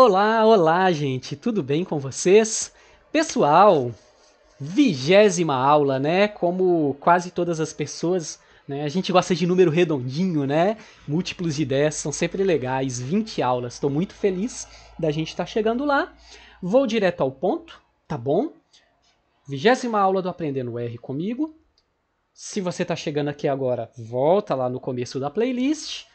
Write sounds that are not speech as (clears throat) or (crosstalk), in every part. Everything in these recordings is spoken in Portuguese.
Olá, olá, gente. Tudo bem com vocês? Pessoal, vigésima aula, né? Como quase todas as pessoas, né? A gente gosta de número redondinho, né? Múltiplos de 10 são sempre legais. 20 aulas. Estou muito feliz da gente estar tá chegando lá. Vou direto ao ponto, tá bom? Vigésima aula do Aprendendo R comigo. Se você está chegando aqui agora, volta lá no começo da playlist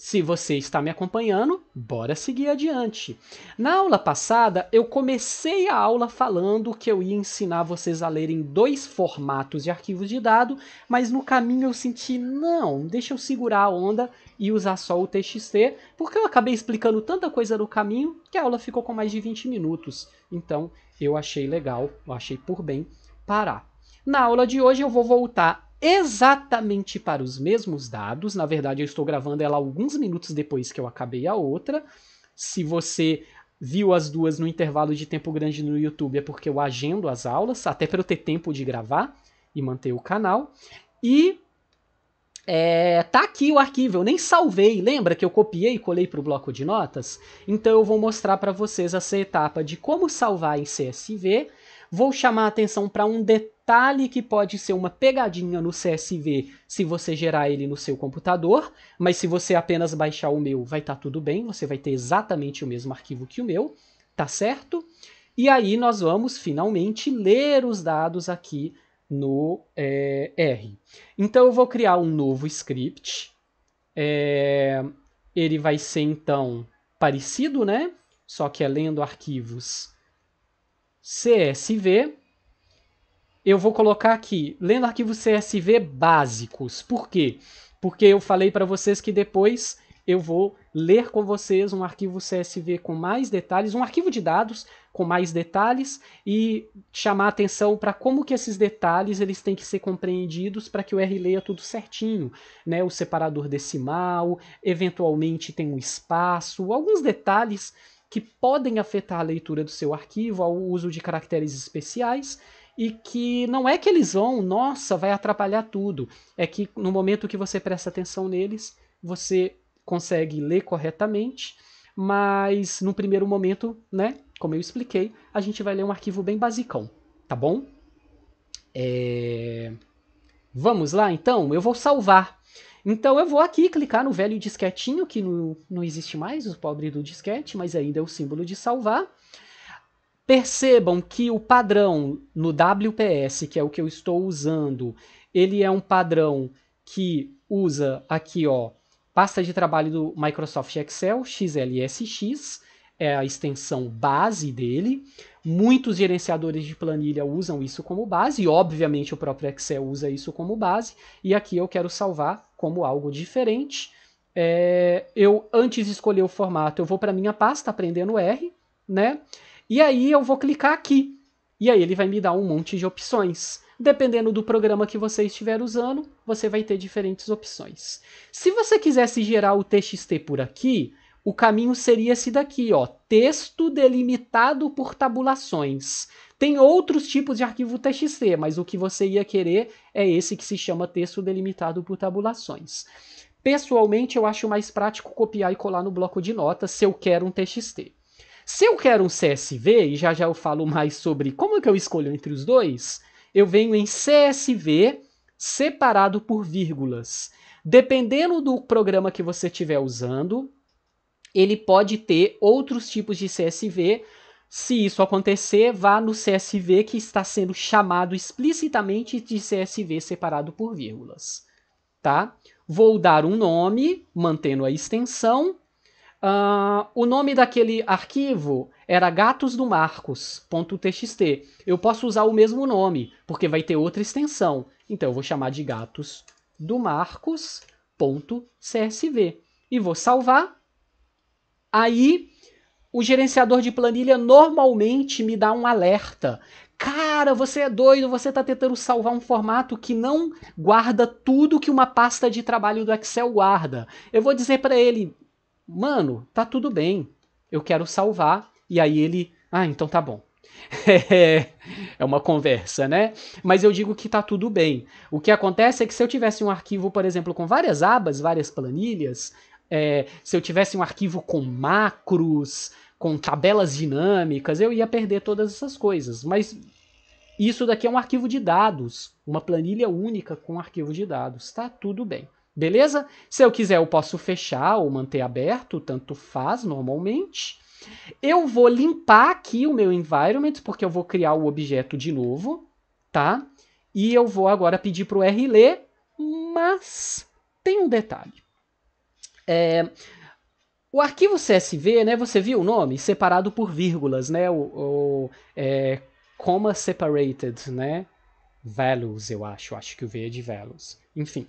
se você está me acompanhando, bora seguir adiante. Na aula passada, eu comecei a aula falando que eu ia ensinar vocês a lerem dois formatos de arquivos de dado, mas no caminho eu senti, não, deixa eu segurar a onda e usar só o TXT, porque eu acabei explicando tanta coisa no caminho que a aula ficou com mais de 20 minutos. Então, eu achei legal, eu achei por bem parar. Na aula de hoje eu vou voltar exatamente para os mesmos dados. Na verdade, eu estou gravando ela alguns minutos depois que eu acabei a outra. Se você viu as duas no intervalo de tempo grande no YouTube, é porque eu agendo as aulas, até para eu ter tempo de gravar e manter o canal. E é, tá aqui o arquivo, eu nem salvei. Lembra que eu copiei e colei para o bloco de notas? Então eu vou mostrar para vocês essa etapa de como salvar em CSV. Vou chamar a atenção para um detalhe detalhe que pode ser uma pegadinha no CSV se você gerar ele no seu computador, mas se você apenas baixar o meu, vai estar tá tudo bem, você vai ter exatamente o mesmo arquivo que o meu, tá certo? E aí nós vamos finalmente ler os dados aqui no é, R. Então eu vou criar um novo script. É, ele vai ser então parecido, né? Só que é lendo arquivos CSV eu vou colocar aqui, lendo arquivos CSV básicos. Por quê? Porque eu falei para vocês que depois eu vou ler com vocês um arquivo CSV com mais detalhes, um arquivo de dados com mais detalhes e chamar atenção para como que esses detalhes eles têm que ser compreendidos para que o R leia tudo certinho, né? O separador decimal, eventualmente tem um espaço, alguns detalhes que podem afetar a leitura do seu arquivo ao uso de caracteres especiais e que não é que eles vão, nossa, vai atrapalhar tudo. É que no momento que você presta atenção neles, você consegue ler corretamente, mas no primeiro momento, né, como eu expliquei, a gente vai ler um arquivo bem basicão, tá bom? É... Vamos lá, então, eu vou salvar. Então eu vou aqui clicar no velho disquetinho, que não, não existe mais, o pobre do disquete, mas ainda é o símbolo de salvar. Percebam que o padrão no WPS, que é o que eu estou usando, ele é um padrão que usa aqui, ó, pasta de trabalho do Microsoft Excel, XLSX, é a extensão base dele. Muitos gerenciadores de planilha usam isso como base, e obviamente o próprio Excel usa isso como base, e aqui eu quero salvar como algo diferente. É, eu, antes de escolher o formato, eu vou para minha pasta, aprendendo R, né? E aí eu vou clicar aqui. E aí ele vai me dar um monte de opções. Dependendo do programa que você estiver usando, você vai ter diferentes opções. Se você quisesse gerar o TXT por aqui, o caminho seria esse daqui, ó, texto delimitado por tabulações. Tem outros tipos de arquivo TXT, mas o que você ia querer é esse que se chama texto delimitado por tabulações. Pessoalmente, eu acho mais prático copiar e colar no bloco de notas se eu quero um TXT. Se eu quero um CSV, e já já eu falo mais sobre como que eu escolho entre os dois, eu venho em CSV separado por vírgulas. Dependendo do programa que você estiver usando, ele pode ter outros tipos de CSV. Se isso acontecer, vá no CSV que está sendo chamado explicitamente de CSV separado por vírgulas. Tá? Vou dar um nome, mantendo a extensão, Uh, o nome daquele arquivo era gatosdomarcos.txt. Eu posso usar o mesmo nome, porque vai ter outra extensão. Então eu vou chamar de gatosdomarcos.csv. E vou salvar. Aí o gerenciador de planilha normalmente me dá um alerta. Cara, você é doido, você está tentando salvar um formato que não guarda tudo que uma pasta de trabalho do Excel guarda. Eu vou dizer para ele, mano, tá tudo bem, eu quero salvar. E aí ele, ah, então tá bom. (laughs) é uma conversa, né? Mas eu digo que tá tudo bem. O que acontece é que se eu tivesse um arquivo, por exemplo, com várias abas, várias planilhas, é, se eu tivesse um arquivo com macros, com tabelas dinâmicas, eu ia perder todas essas coisas. Mas isso daqui é um arquivo de dados, uma planilha única com um arquivo de dados. Tá tudo bem. Beleza? Se eu quiser, eu posso fechar ou manter aberto, tanto faz normalmente. Eu vou limpar aqui o meu environment, porque eu vou criar o objeto de novo, tá? E eu vou agora pedir para o R ler, mas tem um detalhe. É, o arquivo CSV, né, você viu o nome? Separado por vírgulas, né? O, o é, comma separated, né? Values, eu acho. Acho que o V é de values. Enfim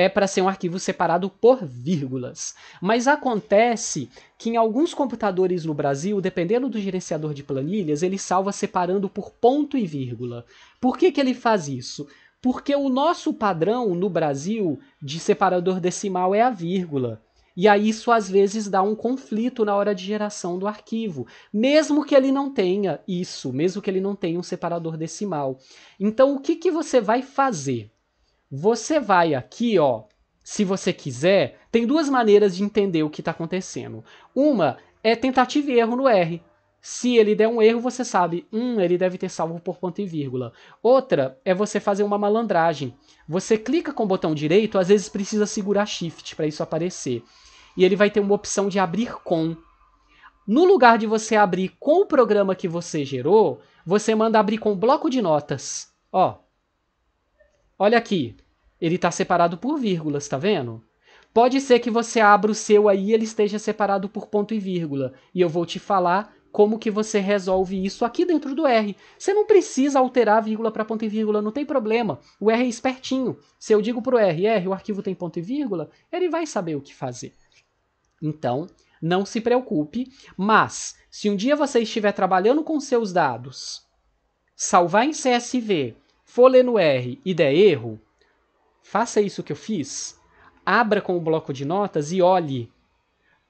é para ser um arquivo separado por vírgulas. Mas acontece que em alguns computadores no Brasil, dependendo do gerenciador de planilhas, ele salva separando por ponto e vírgula. Por que, que ele faz isso? Porque o nosso padrão no Brasil de separador decimal é a vírgula. E aí isso às vezes dá um conflito na hora de geração do arquivo, mesmo que ele não tenha isso, mesmo que ele não tenha um separador decimal. Então o que, que você vai fazer? Você vai aqui, ó, se você quiser, tem duas maneiras de entender o que está acontecendo. Uma é tentativa e erro no R. Se ele der um erro, você sabe, hum, ele deve ter salvo por ponto e vírgula. Outra é você fazer uma malandragem. Você clica com o botão direito, às vezes precisa segurar Shift para isso aparecer. E ele vai ter uma opção de abrir com. No lugar de você abrir com o programa que você gerou, você manda abrir com bloco de notas. Ó, Olha aqui, ele está separado por vírgulas, está vendo? Pode ser que você abra o seu aí e ele esteja separado por ponto e vírgula. E eu vou te falar como que você resolve isso aqui dentro do R. Você não precisa alterar vírgula para ponto e vírgula, não tem problema. O R é espertinho. Se eu digo para o R, R, o arquivo tem ponto e vírgula, ele vai saber o que fazer. Então, não se preocupe, mas se um dia você estiver trabalhando com seus dados, salvar em CSV for ler no R e der erro, faça isso que eu fiz. Abra com o bloco de notas e olhe.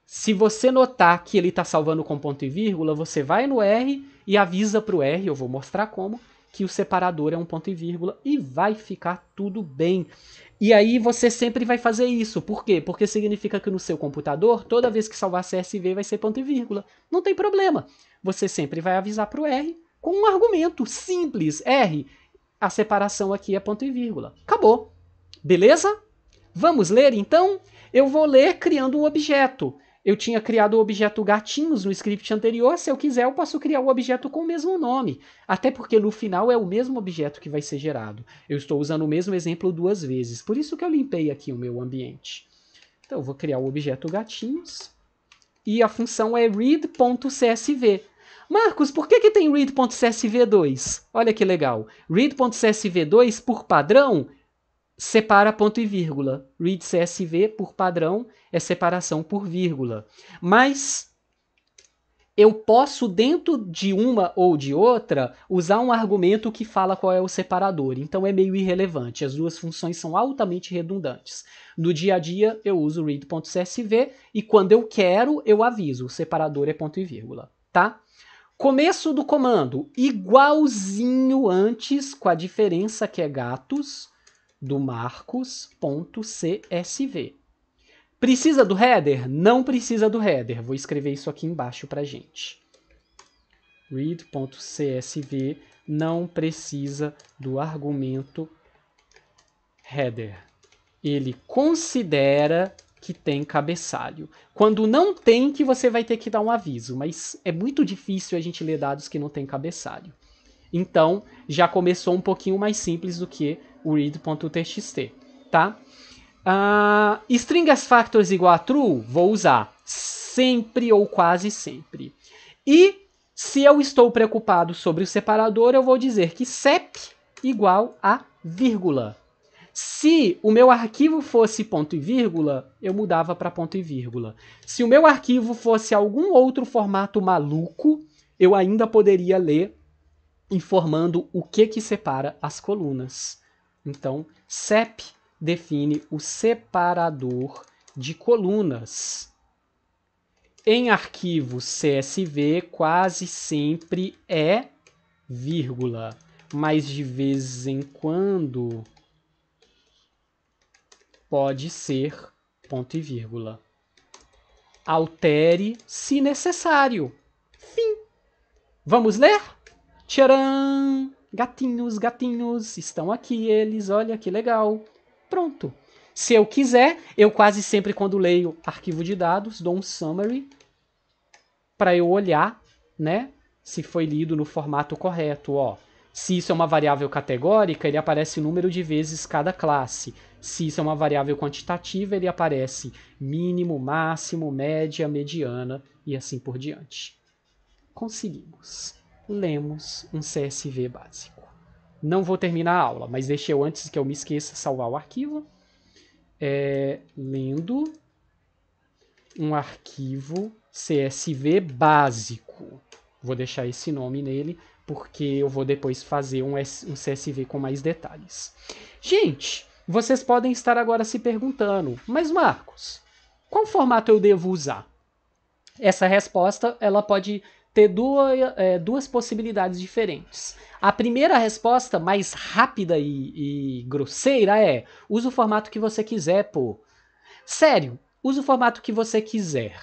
Se você notar que ele está salvando com ponto e vírgula, você vai no R e avisa para o R, eu vou mostrar como, que o separador é um ponto e vírgula e vai ficar tudo bem. E aí você sempre vai fazer isso. Por quê? Porque significa que no seu computador, toda vez que salvar CSV vai ser ponto e vírgula. Não tem problema. Você sempre vai avisar para o R com um argumento simples. R, a separação aqui é ponto e vírgula. Acabou. Beleza? Vamos ler então? Eu vou ler criando um objeto. Eu tinha criado o objeto gatinhos no script anterior. Se eu quiser, eu posso criar o objeto com o mesmo nome. Até porque no final é o mesmo objeto que vai ser gerado. Eu estou usando o mesmo exemplo duas vezes. Por isso que eu limpei aqui o meu ambiente. Então, eu vou criar o objeto gatinhos. E a função é read.csv. Marcos, por que, que tem read.csv2? Olha que legal. Read.csv2, por padrão, separa ponto e vírgula. read.csv por padrão, é separação por vírgula. Mas eu posso, dentro de uma ou de outra, usar um argumento que fala qual é o separador. Então é meio irrelevante. As duas funções são altamente redundantes. No dia a dia, eu uso read.csv e quando eu quero, eu aviso. O separador é ponto e vírgula, tá? Começo do comando, igualzinho antes, com a diferença que é gatos, do marcos.csv. Precisa do header? Não precisa do header. Vou escrever isso aqui embaixo para gente. read.csv não precisa do argumento header. Ele considera que tem cabeçalho. Quando não tem, que você vai ter que dar um aviso, mas é muito difícil a gente ler dados que não tem cabeçalho. Então, já começou um pouquinho mais simples do que o read.txt, tá? Uh, string as factors igual a true, vou usar sempre ou quase sempre. E se eu estou preocupado sobre o separador, eu vou dizer que sep igual a vírgula. Se o meu arquivo fosse ponto e vírgula, eu mudava para ponto e vírgula. Se o meu arquivo fosse algum outro formato maluco, eu ainda poderia ler informando o que que separa as colunas. Então, CEP define o separador de colunas. Em arquivos CSV, quase sempre é vírgula, mas de vez em quando pode ser ponto e vírgula. Altere se necessário. Fim. Vamos ler? Tcharam! Gatinhos, gatinhos, estão aqui eles, olha que legal. Pronto. Se eu quiser, eu quase sempre quando leio arquivo de dados, dou um summary para eu olhar, né, se foi lido no formato correto, ó. Se isso é uma variável categórica, ele aparece o número de vezes cada classe. Se isso é uma variável quantitativa, ele aparece mínimo, máximo, média, mediana e assim por diante. Conseguimos. Lemos um CSV básico. Não vou terminar a aula, mas deixei eu antes que eu me esqueça salvar o arquivo. É, lendo um arquivo CSV básico. Vou deixar esse nome nele, porque eu vou depois fazer um, um CSV com mais detalhes. Gente, vocês podem estar agora se perguntando, mas Marcos, qual formato eu devo usar? Essa resposta ela pode ter duas, é, eh, duas possibilidades diferentes. A primeira resposta, mais rápida e, e grosseira, é: use o formato que você quiser, pô. Sério, Use o formato que você quiser,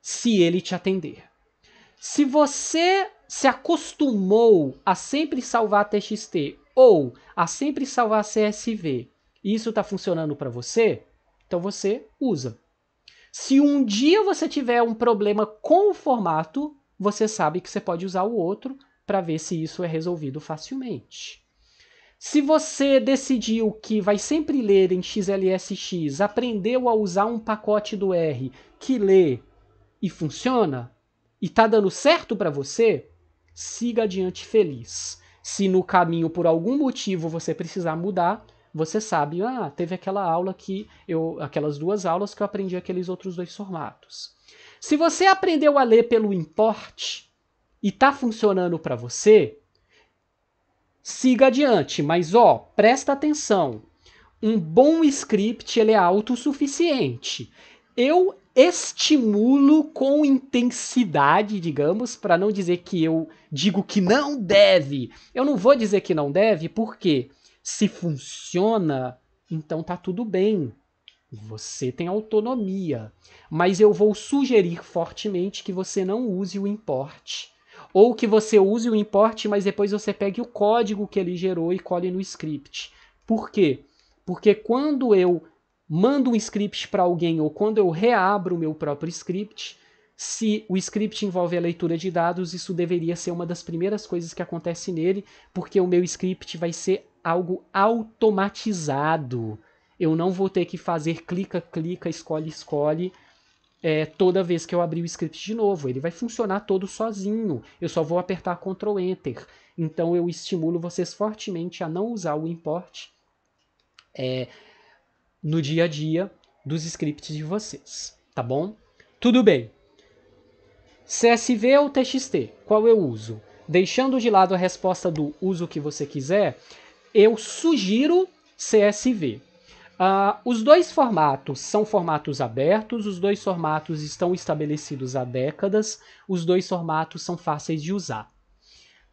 se ele te atender. Se você se acostumou a sempre salvar TXT ou a sempre salvar CSV, isso está funcionando para você, então você usa. Se um dia você tiver um problema com o formato, você sabe que você pode usar o outro para ver se isso é resolvido facilmente. Se você decidiu que vai sempre ler em XLSX, aprendeu a usar um pacote do R que lê e funciona, e está dando certo para você, siga adiante feliz. Se no caminho, por algum motivo, você precisar mudar, você sabe, ah, teve aquela aula que eu, aquelas duas aulas que eu aprendi aqueles outros dois formatos. Se você aprendeu a ler pelo importe e está funcionando para você, siga adiante, mas ó, presta atenção. Um bom script ele é autossuficiente. Eu estimulo com intensidade, digamos, para não dizer que eu digo que não deve. Eu não vou dizer que não deve, porque se funciona, então tá tudo bem. Você tem autonomia, mas eu vou sugerir fortemente que você não use o importe. Ou que você use o importe, mas depois você pegue o código que ele gerou e cole no script. Por quê? Porque quando eu mando um script para alguém ou quando eu reabro o meu próprio script, se o script envolve a leitura de dados, isso deveria ser uma das primeiras coisas que acontece nele, porque o meu script vai ser algo automatizado. Eu não vou ter que fazer clica, clica, escolhe, escolhe é, toda vez que eu abrir o script de novo. Ele vai funcionar todo sozinho. Eu só vou apertar Ctrl Enter. Então eu estimulo vocês fortemente a não usar o import. É, no dia a dia dos scripts de vocês, tá bom? Tudo bem. CSV ou TXT? Qual eu uso? Deixando de lado a resposta do uso que você quiser, eu sugiro CSV. Uh, ah, os dois formatos são formatos abertos, os dois formatos estão estabelecidos há décadas, os dois formatos são fáceis de usar.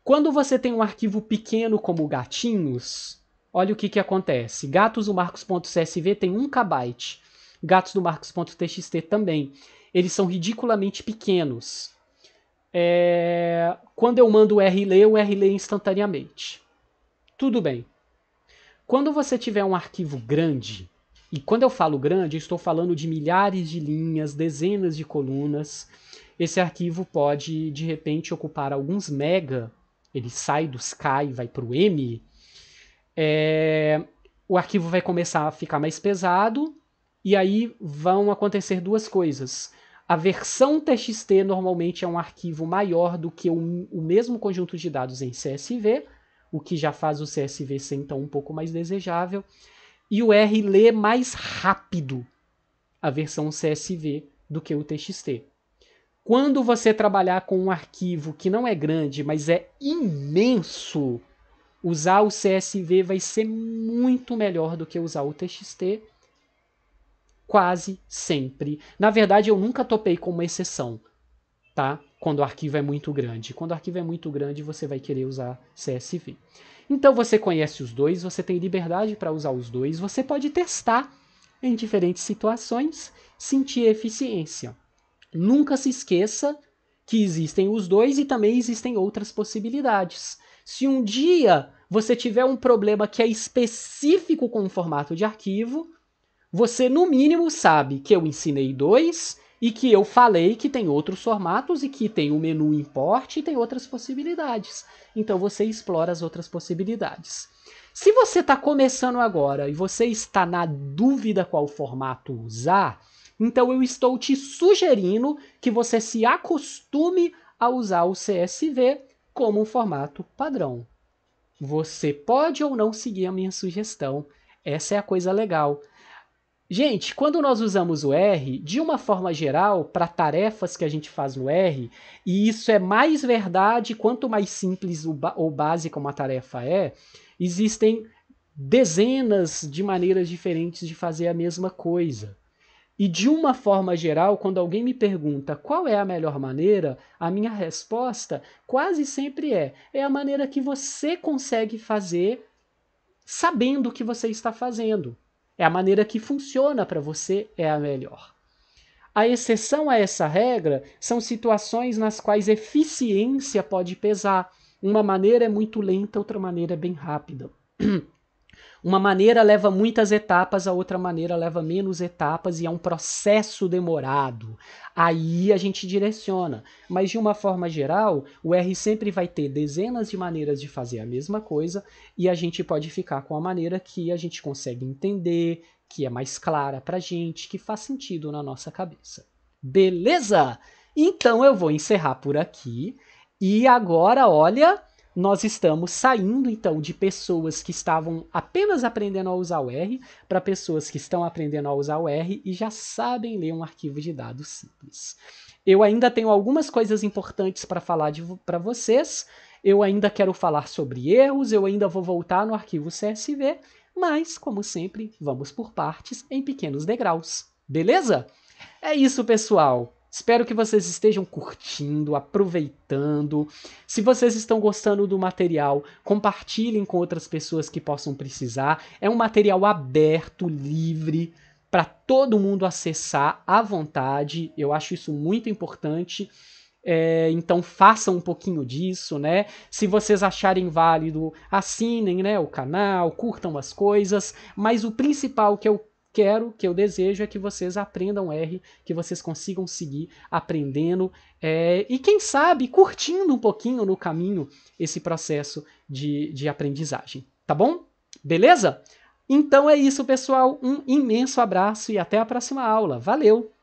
Quando você tem um arquivo pequeno como gatinhos, olha o que, que acontece. Gatos do Marcos.csv tem 1 KB. Gatos do Marcos.txt também. Eles são ridiculamente pequenos. É... Quando eu mando o RLE, o RLE instantaneamente. Tudo bem. Quando você tiver um arquivo grande, e quando eu falo grande, eu estou falando de milhares de linhas, dezenas de colunas. Esse arquivo pode, de repente, ocupar alguns mega. Ele sai dos K e vai para o M é, o arquivo vai começar a ficar mais pesado e aí vão acontecer duas coisas. A versão TXT normalmente é um arquivo maior do que o, o mesmo conjunto de dados em CSV, o que já faz o CSV ser então um pouco mais desejável. E o R lê mais rápido a versão CSV do que o TXT. Quando você trabalhar com um arquivo que não é grande, mas é imenso, usar o CSV vai ser muito melhor do que usar o TXT quase sempre. Na verdade, eu nunca topei com uma exceção, tá? Quando o arquivo é muito grande. Quando o arquivo é muito grande, você vai querer usar CSV. Então você conhece os dois, você tem liberdade para usar os dois, você pode testar em diferentes situações, sentir eficiência. Nunca se esqueça que existem os dois e também existem outras possibilidades. Se um dia você tiver um problema que é específico com o formato de arquivo, você no mínimo sabe que eu ensinei dois e que eu falei que tem outros formatos e que tem o menu import e tem outras possibilidades. Então você explora as outras possibilidades. Se você está começando agora e você está na dúvida qual formato usar, então eu estou te sugerindo que você se acostume a usar o CSV como um formato padrão. Você pode ou não seguir a minha sugestão. Essa é a coisa legal. Gente, quando nós usamos o R, de uma forma geral, para tarefas que a gente faz no R, e isso é mais verdade quanto mais simples ou básica uma tarefa é, existem dezenas de maneiras diferentes de fazer a mesma coisa. E de uma forma geral, quando alguém me pergunta qual é a melhor maneira, a minha resposta quase sempre é: é a maneira que você consegue fazer sabendo o que você está fazendo. É a maneira que funciona para você, é a melhor. A exceção a essa regra são situações nas quais eficiência pode pesar. Uma maneira é muito lenta, outra maneira é bem rápida. (clears throat) Uma maneira leva muitas etapas, a outra maneira leva menos etapas e é um processo demorado. Aí a gente direciona. Mas de uma forma geral, o R sempre vai ter dezenas de maneiras de fazer a mesma coisa e a gente pode ficar com a maneira que a gente consegue entender, que é mais clara para gente, que faz sentido na nossa cabeça. Beleza? Então eu vou encerrar por aqui. E agora, olha, nós estamos saindo então de pessoas que estavam apenas aprendendo a usar o R para pessoas que estão aprendendo a usar o R e já sabem ler um arquivo de dados simples. Eu ainda tenho algumas coisas importantes para falar para vocês. Eu ainda quero falar sobre erros, eu ainda vou voltar no arquivo CSV, mas, como sempre, vamos por partes em pequenos degraus. Beleza? É isso, pessoal! Espero que vocês estejam curtindo, aproveitando. Se vocês estão gostando do material, compartilhem com outras pessoas que possam precisar. É um material aberto, livre, para todo mundo acessar à vontade. Eu acho isso muito importante. É, então façam um pouquinho disso, né? Se vocês acharem válido, assinem né, o canal, curtam as coisas. Mas o principal que eu quero, que eu desejo é que vocês aprendam R, que vocês consigam seguir aprendendo é, e, quem sabe, curtindo um pouquinho no caminho esse processo de, de aprendizagem. Tá bom? Beleza? Então é isso, pessoal. Um imenso abraço e até a próxima aula. Valeu!